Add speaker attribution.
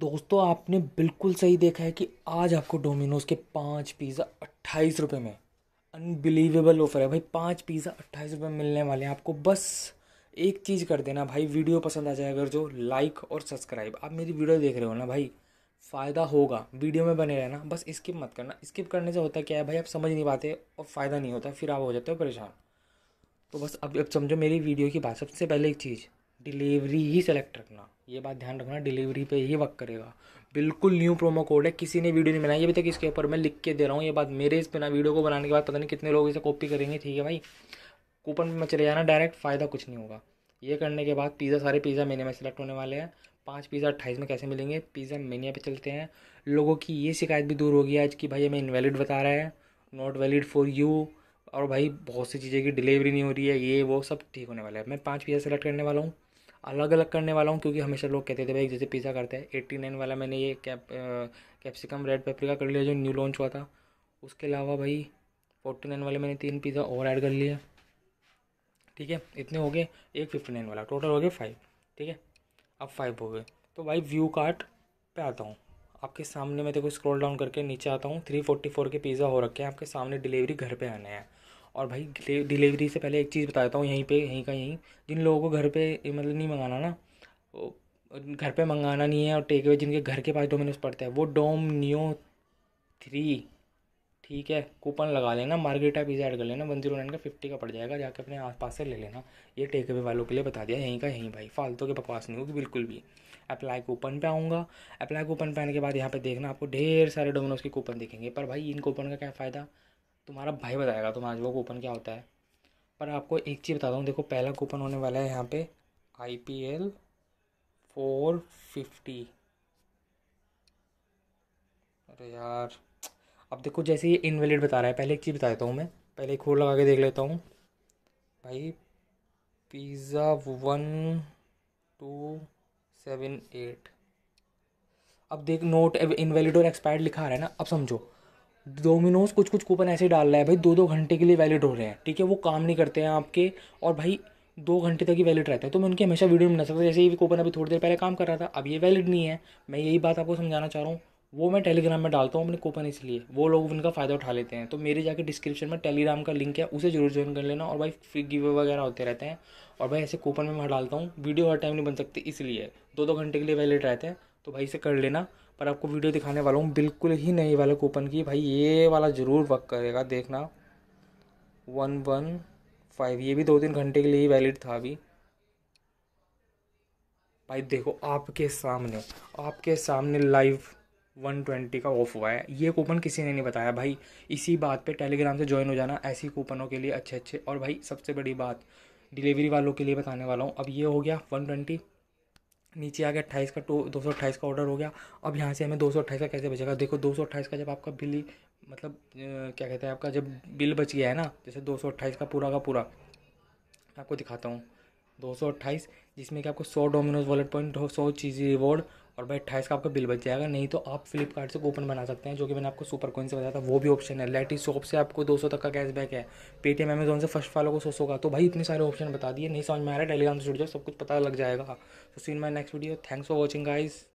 Speaker 1: दोस्तों आपने बिल्कुल सही देखा है कि आज आपको डोमिनोज़ के पाँच पिज़्ज़ा अट्ठाईस रुपये में अनबिलीवेबल ऑफर है भाई पाँच पिज़्ज़ा अट्ठाईस रुपये में मिलने वाले हैं आपको बस एक चीज़ कर देना भाई वीडियो पसंद आ जाए अगर जो लाइक और सब्सक्राइब आप मेरी वीडियो देख रहे हो ना भाई फ़ायदा होगा वीडियो में बने रहना बस स्किप मत करना स्किप करने से होता क्या है भाई आप समझ नहीं पाते और फ़ायदा नहीं होता फिर आप हो जाते हो परेशान तो बस अब अब समझो मेरी वीडियो की बात सबसे पहले एक चीज़ डिलीवरी ही सेलेक्ट रखना ये बात ध्यान रखना डिलीवरी पे ही वर्क करेगा बिल्कुल न्यू प्रोमो कोड है किसी ने वीडियो नहीं बनाई अभी तक इसके ऊपर मैं लिख के दे रहा हूँ ये बात मेरे इस बिना वीडियो को बनाने के बाद पता नहीं कितने लोग इसे कॉपी करेंगे ठीक है भाई कूपन में चले जाना डायरेक्ट फ़ायदा कुछ नहीं होगा ये करने के बाद पिज़्ज़ा सारे पिज़्ज़ा मेन्या में सेलेक्ट होने वाले हैं पाँच पिज़्ज़ा अट्ठाईस में कैसे मिलेंगे पिज़्ज़ा मेनिया पे चलते हैं लोगों की ये शिकायत भी दूर होगी आज कि भाई हमें इनवैलिड बता रहा है नॉट वैलिड फॉर यू और भाई बहुत सी चीज़ें की डिलीवरी नहीं हो रही है ये वो सब ठीक होने वाला है मैं पाँच पिज़्ज़ा सेलेक्ट करने वाला हूँ अलग अलग करने वाला हूँ क्योंकि हमेशा लोग कहते थे भाई जैसे पिज़्ज़ा करते हैं एट्टी नाइन वाला मैंने ये कैप कैप्सिकम रेड पेपरिका कर लिया जो न्यू लॉन्च हुआ था उसके अलावा भाई फोर्टी नाइन वाले मैंने तीन पिज़्ज़ा और ऐड कर लिए ठीक है इतने हो गए एक फिफ्टी नाइन वाला टोटल हो गए फाइव ठीक है अब फाइव हो गए तो भाई व्यू कार्ट पे आता हूँ आपके सामने मैं देखो स्क्रॉल डाउन करके नीचे आता हूँ थ्री फोर्टी फोर के पिज़्ज़ा हो रखे हैं आपके सामने डिलीवरी घर पे आने हैं और भाई डिलीवरी से पहले एक चीज़ बता देता हूँ यहीं पे यहीं का यहीं जिन लोगों को घर पे मतलब नहीं मंगाना ना घर पे मंगाना नहीं है और टेक अवे जिनके घर के पास डोमिनोज पड़ते हैं वो डोम नियो थ्री ठीक है कूपन लगा लेना मार्केट ऐप ऐड कर लेना वन जीरो नाइन का फिफ्टी का पड़ जाएगा जाके अपने आसपास से ले लेना ये टेक अवे वालों के लिए बता दिया यहीं का यहीं भाई फालतू के बकवास नहीं होगी बिल्कुल भी अप्लाई कूपन पे आऊँगा अप्लाई कूपन पे आने के बाद यहाँ पे देखना आपको ढेर सारे डोमिनोज के कूपन दिखेंगे पर भाई इन कूपन का क्या फ़ायदा तुम्हारा भाई बताएगा तुम्हारा वो कूपन क्या होता है पर आपको एक चीज़ बताता हूँ देखो पहला कूपन होने वाला है यहाँ पे I P L four fifty अरे यार अब देखो जैसे ये इनवैलिड बता रहा है पहले एक चीज़ बता देता हूँ मैं पहले एक खोल लगा के देख लेता हूँ भाई pizza one two seven eight अब देख नोट इनवैलिड और एक्सपायर्ड लिखा रहा है ना अब समझो डोमिनोज कुछ कुछ कूपन ऐसे डाल रहा है भाई दो दो घंटे के लिए वैलिड हो रहे हैं ठीक है वो काम नहीं करते हैं आपके और भाई दो घंटे तक ही वैलिड रहता है तो मैं उनकी हमेशा वीडियो में बना सकता जैसे ये कूपन अभी थोड़ी देर पहले काम कर रहा था अब ये वैलिड नहीं है मैं यही बात आपको समझाना चाह रहा हूँ वो मैं टेलीग्राम में डालता हूँ अपने कूपन इसलिए वो लोग उनका फ़ायदा उठा लेते हैं तो मेरे जाके डिस्क्रिप्शन में टेलीग्राम का लिंक है उसे जरूर ज्वाइन कर लेना और भाई फ्री गिवे वगैरह होते रहते हैं और भाई ऐसे कूपन में मैं डालता हूँ वीडियो हर टाइम नहीं बन सकती इसलिए दो दो घंटे के लिए वैलिड रहते हैं तो भाई इसे कर लेना पर आपको वीडियो दिखाने वाला हूँ बिल्कुल ही नहीं वाला कूपन की भाई ये वाला ज़रूर वर्क करेगा देखना वन वन फाइव ये भी दो तीन घंटे के लिए ही वैलिड था अभी भाई देखो आपके सामने आपके सामने लाइव वन ट्वेंटी का ऑफ हुआ है ये कूपन किसी ने नहीं बताया भाई इसी बात पे टेलीग्राम से ज्वाइन हो जाना ऐसी कूपनों के लिए अच्छे अच्छे और भाई सबसे बड़ी बात डिलीवरी वालों के लिए बताने वाला हूँ अब ये हो गया वन ट्वेंटी नीचे आ गया अट्ठाईस का टो तो दो सौ अट्ठाईस का ऑर्डर हो गया अब यहाँ से हमें दो सौ अट्ठाईस का कैसे बचेगा देखो दो सौ अट्ठाईस का जब आपका बिल ही मतलब क्या कहते हैं आपका जब बिल बच गया है ना जैसे दो सौ अट्ठाईस का पूरा का पूरा आपको दिखाता हूँ दो सौ अट्ठाईस जिसमें कि आपको सौ डोमिनोज वॉलेट पॉइंट सौ चीज़ी रिवॉर्ड और भाई अट्ठाईस का आपका बिल बच जाएगा नहीं तो आप फ्लिपकार्ट से कूपन बना सकते हैं जो कि मैंने आपको सुपर कोइन से बताया था वो भी ऑप्शन है लेटी शॉप से आपको दो सौ तक का कैशबैक है पेटीएम अमेजोन से फर्स्ट फॉलो को सौ सौ का तो भाई इतने सारे ऑप्शन बता दिए नहीं समझ में आ रहा है टेलीग्राम से जुड़ जाओ सब कुछ पता लग जाएगा हाँ, तो see in my next video thanks for watching guys